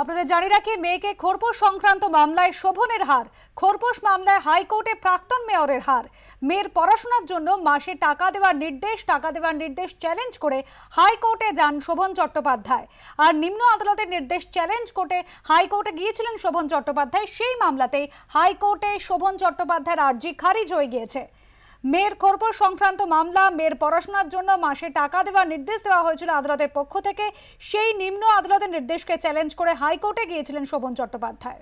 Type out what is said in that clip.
আপনাদের জানি রাখি মেয়েকে খোরপোশ সংক্রান্ত মামলায় শোভনের হার খোরপোশ মামলায় হাইকোর্টে প্রাক্তন মেয়রের হার মেয়ের পড়াশোনার জন্য মাসে টাকা দেওয়ার নির্দেশ টাকা দেওয়ার নির্দেশ চ্যালেঞ্জ করে হাইকোর্টে যান শোভন চট্টোপাধ্যায় আর নিম্ন আদালতের নির্দেশ চ্যালেঞ্জ করে হাইকোর্টে গিয়েছিলেন শোভন চট্টোপাধ্যায় সেই মামলাতে হাইকোর্টে শোভন চট্টোপাধ্যায়ের আর্জি খারিজ হয়ে গিয়েছে মেয়ের খোরপোর সংক্রান্ত মামলা মেয়ের পড়াশোনার জন্য মাসে টাকা দেওয়ার নির্দেশ দেওয়া হয়েছিল আদালতের পক্ষ থেকে সেই নিম্ন আদালতের নির্দেশকে চ্যালেঞ্জ করে হাইকোর্টে গিয়েছিলেন শোভন চট্টোপাধ্যায়